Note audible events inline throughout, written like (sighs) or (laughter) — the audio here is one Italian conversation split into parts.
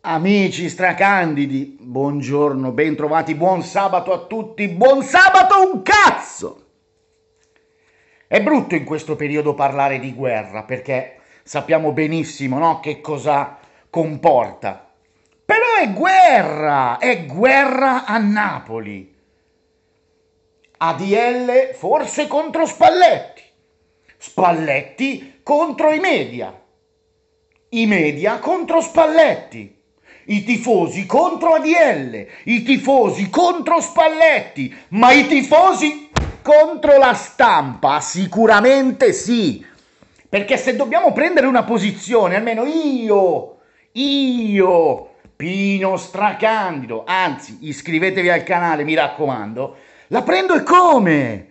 Amici stracandidi, buongiorno, bentrovati, buon sabato a tutti, buon sabato un cazzo! È brutto in questo periodo parlare di guerra perché sappiamo benissimo no, che cosa comporta. Però è guerra, è guerra a Napoli. ADL forse contro Spalletti, Spalletti contro i media, i media contro Spalletti i tifosi contro ADL, i tifosi contro Spalletti, ma i tifosi contro la stampa? Sicuramente sì, perché se dobbiamo prendere una posizione, almeno io, io, Pino Stracandido, anzi iscrivetevi al canale, mi raccomando, la prendo e come?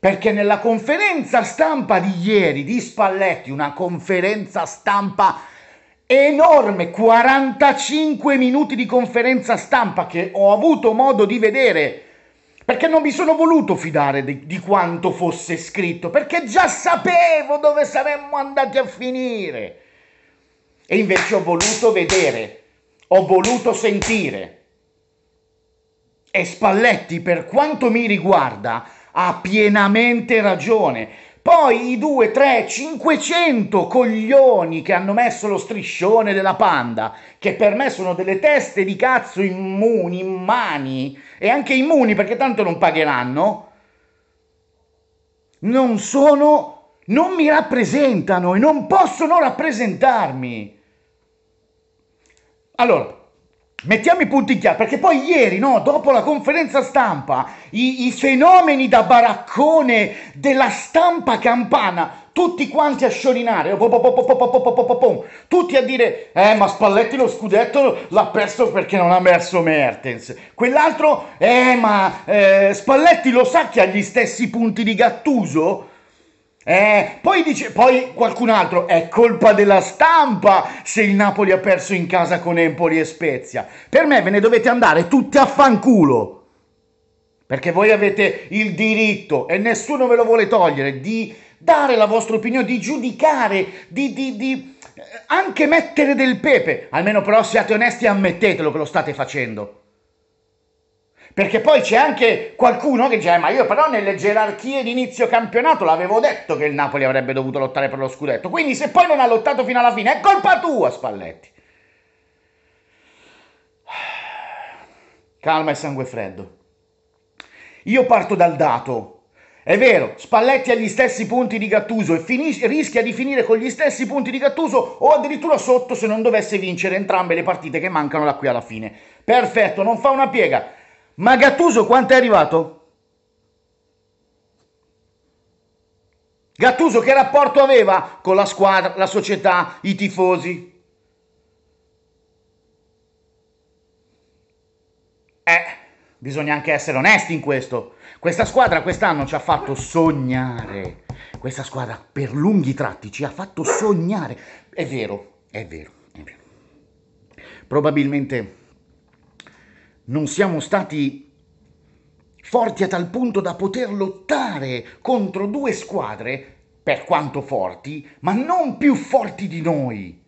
perché nella conferenza stampa di ieri di Spalletti, una conferenza stampa enorme 45 minuti di conferenza stampa che ho avuto modo di vedere perché non mi sono voluto fidare di, di, quanto fosse scritto perché già sapevo dove saremmo andati a finire e invece ho voluto vedere ho voluto sentire e Spalletti per quanto mi riguarda ha pienamente ragione poi i 2, 3, 500 coglioni che hanno messo lo striscione della panda, che per me sono delle teste di cazzo immuni, immani, e anche immuni perché tanto non pagheranno, non sono non mi rappresentano e non possono rappresentarmi. Allora, Mettiamo i punti chiari, perché poi ieri, no, dopo la conferenza stampa, i, i, fenomeni da baraccone della stampa campana, tutti quanti a sciorinare, tutti a dire, eh ma Spalletti lo scudetto l'ha perso perché non ha messo Mertens, quell'altro, eh ma eh, Spalletti lo sa che ha gli stessi punti di Gattuso? Eh, poi, dice, poi qualcun altro, è colpa della stampa se il Napoli ha perso in casa con Empoli e Spezia. Per me ve ne dovete andare tutti a fanculo. Perché voi avete il diritto, e nessuno ve lo vuole togliere, di dare la vostra opinione, di giudicare, di, di, di eh, anche mettere del pepe. Almeno però siate onesti e ammettetelo che lo state facendo. Perché poi c'è anche qualcuno che dice, eh, ma io però nelle gerarchie di inizio campionato l'avevo detto che il Napoli avrebbe dovuto lottare per lo scudetto, quindi se poi non ha lottato fino alla fine è colpa tua Spalletti. (sighs) Calma e sangue freddo. Io parto dal dato. È vero, Spalletti ha gli stessi punti di Gattuso e finis- rischia di finire con gli stessi punti di Gattuso o addirittura sotto se non dovesse vincere entrambe le partite che mancano da qui alla fine. Perfetto, non fa una piega. Ma Gattuso quanto è arrivato? Gattuso che rapporto aveva con la squadra, la società, i tifosi? Eh, bisogna anche essere onesti in questo. Questa squadra quest'anno ci ha fatto sognare. Questa squadra per lunghi tratti ci ha fatto sognare. È vero, è vero, è vero. Probabilmente non siamo stati forti a tal punto da poter lottare contro due squadre, per quanto forti, ma non più forti di noi.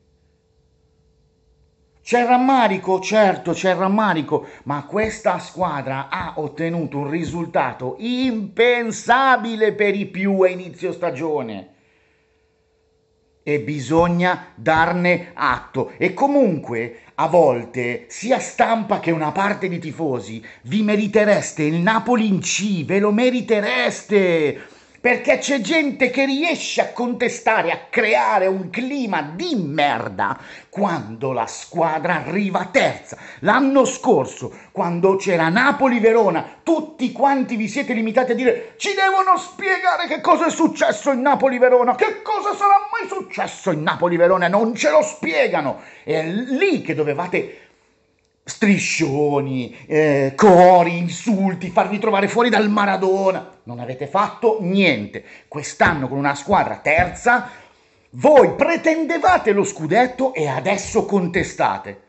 C'è il rammarico, certo c'è il rammarico, ma questa squadra ha ottenuto un risultato impensabile per i più a inizio stagione e bisogna darne atto. E comunque, a volte, sia stampa che una parte di tifosi, vi meritereste il Napoli in C, ve lo meritereste! perché c'è gente che riesce a contestare, a creare un clima di merda quando la squadra arriva terza. L'anno scorso, quando c'era Napoli-Verona, tutti quanti vi siete limitati a dire ci devono spiegare che cosa è successo in Napoli-Verona, che cosa sarà mai successo in Napoli-Verona, non ce lo spiegano. È lì che dovevate striscioni, eh, cori, insulti, farvi trovare fuori dal Maradona. Non avete fatto niente. Quest'anno con una squadra terza, voi pretendevate lo scudetto e adesso contestate.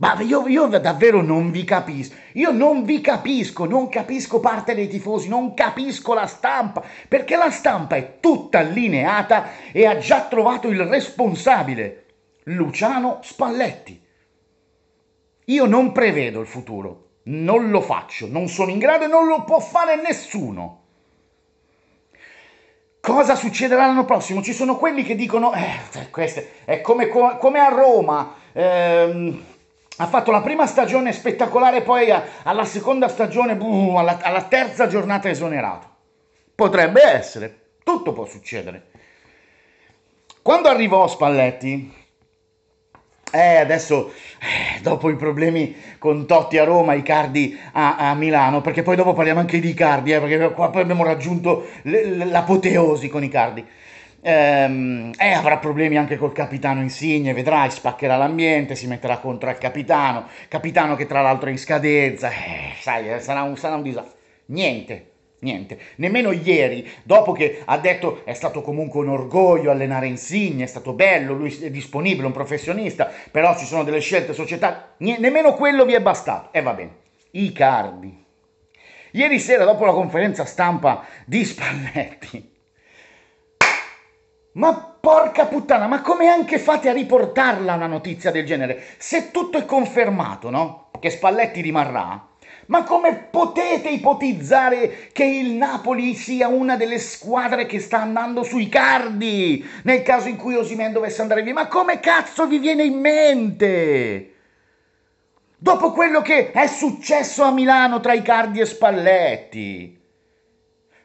Ma io, io, davvero non vi capisco, io non vi capisco, non capisco parte dei tifosi, non capisco la stampa, perché la stampa è tutta allineata e ha già trovato il responsabile, Luciano Spalletti. Io non prevedo il futuro, non lo faccio, non sono in grado e non lo può fare nessuno. Cosa succederà l'anno prossimo? Ci sono quelli che dicono, eh, cioè, queste, è come, come, a Roma, ehm, ha fatto la prima stagione spettacolare, poi a, alla seconda stagione, buh, alla, alla terza giornata esonerato. Potrebbe essere, tutto può succedere. Quando arrivò Spalletti, eh, adesso, eh, dopo i problemi con Totti a Roma, Icardi a, a Milano, perché poi dopo parliamo anche di Icardi, eh, perché qua poi abbiamo raggiunto l'apoteosi con Icardi. Eh, eh, avrà problemi anche col capitano Insigne, vedrai, spaccherà l'ambiente, si metterà contro il capitano, capitano che tra l'altro è in scadenza, eh, sai, eh, sarà un, sarà un disastro. Niente, Niente, nemmeno ieri, dopo che ha detto è stato comunque un orgoglio allenare Insigne, è stato bello, lui è disponibile, un professionista, però ci sono delle scelte societarie, nemmeno quello vi è bastato. E eh, va bene, i cardi. Ieri sera dopo la conferenza stampa di Spalletti, ma porca puttana, ma come anche fate a riportarla una notizia del genere? Se tutto è confermato, no? Che Spalletti rimarrà, ma come potete ipotizzare che il Napoli sia una delle squadre che sta andando sui cardi nel caso in cui Osimen dovesse andare via? Ma come cazzo vi viene in mente? Dopo quello che è successo a Milano tra Icardi e Spalletti.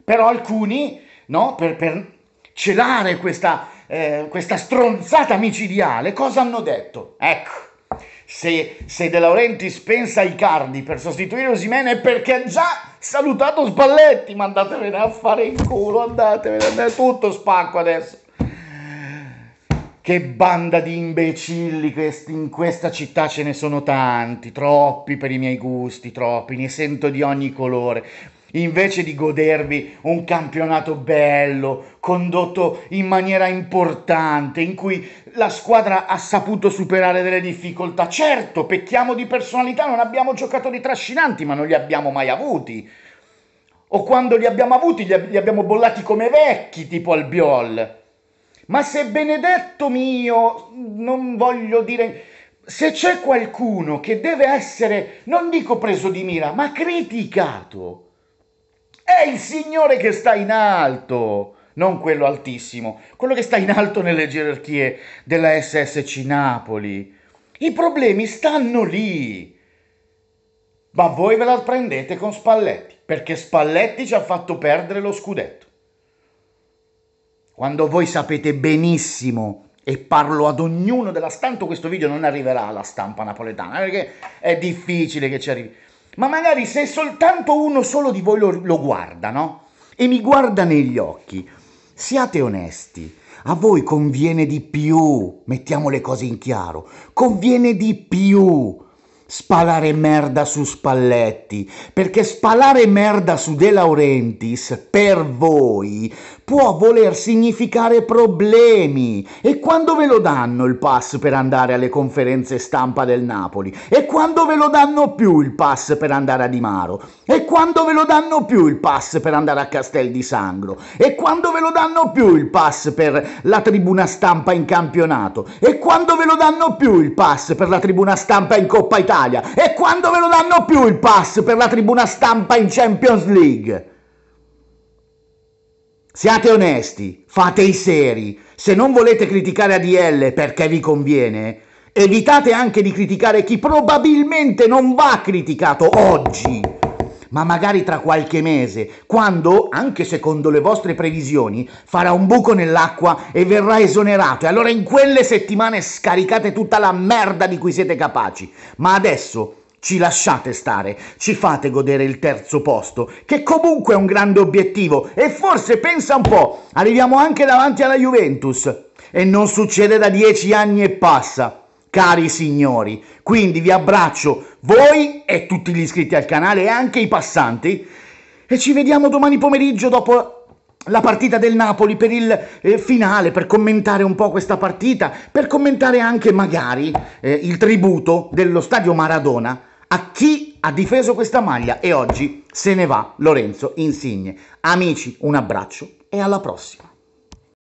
Però alcuni, no, per, per celare questa, eh, questa stronzata micidiale, cosa hanno detto? Ecco se, se De Laurenti spensa i cardi per sostituire Osimene è perché ha già salutato Spalletti, ma andatevene a fare in culo, andatevene, a andate tutto spacco adesso. Che banda di imbecilli questi, in questa città ce ne sono tanti, troppi per i miei gusti, troppi, ne sento di ogni colore invece di godervi un campionato bello, condotto in maniera importante, in cui la squadra ha saputo superare delle difficoltà. Certo, pecchiamo di personalità, non abbiamo giocatori trascinanti, ma non li abbiamo mai avuti. O quando li abbiamo avuti, li, abbiamo bollati come vecchi, tipo Albiol. Ma se benedetto mio, non voglio dire se c'è qualcuno che deve essere, non dico preso di mira, ma criticato è il Signore che sta in alto, non quello altissimo, quello che sta in alto nelle gerarchie della SSC Napoli. I problemi stanno lì. Ma voi ve la prendete con Spalletti, perché Spalletti ci ha fatto perdere lo scudetto. Quando voi sapete benissimo, e parlo ad ognuno della stampa, questo video non arriverà alla stampa napoletana, perché è difficile che ci arrivi ma magari se soltanto uno solo di voi lo, lo guarda, no? E mi guarda negli occhi. Siate onesti, a voi conviene di più, mettiamo le cose in chiaro, conviene di più spalare merda su Spalletti, perché spalare merda su De Laurentiis per voi può voler significare problemi. E quando ve lo danno il pass per andare alle conferenze stampa del Napoli? E quando ve lo danno più il pass per andare a Di Maro? E quando ve lo danno più il pass per andare a Castel di Sangro? E quando ve lo danno più il pass per la tribuna stampa in campionato? E quando ve lo danno più il pass per la tribuna stampa in Coppa Italia? Italia. E quando ve lo danno più il pass per la tribuna stampa in Champions League? Siate onesti, fate i seri. Se non volete criticare ADL perché vi conviene, evitate anche di criticare chi probabilmente non va criticato oggi ma magari tra qualche mese, quando, anche secondo le vostre previsioni, farà un buco nell'acqua e verrà esonerato. E allora in quelle settimane scaricate tutta la merda di cui siete capaci. Ma adesso ci lasciate stare, ci fate godere il terzo posto, che comunque è un grande obiettivo e forse pensa un po', arriviamo anche davanti alla Juventus e non succede da dieci anni e passa cari signori. Quindi vi abbraccio voi e tutti gli iscritti al canale e anche i passanti e ci vediamo domani pomeriggio dopo la partita del Napoli per il eh, finale, per commentare un po' questa partita, per commentare anche magari eh, il tributo dello stadio Maradona a chi ha difeso questa maglia e oggi se ne va Lorenzo Insigne. Amici, un abbraccio e alla prossima.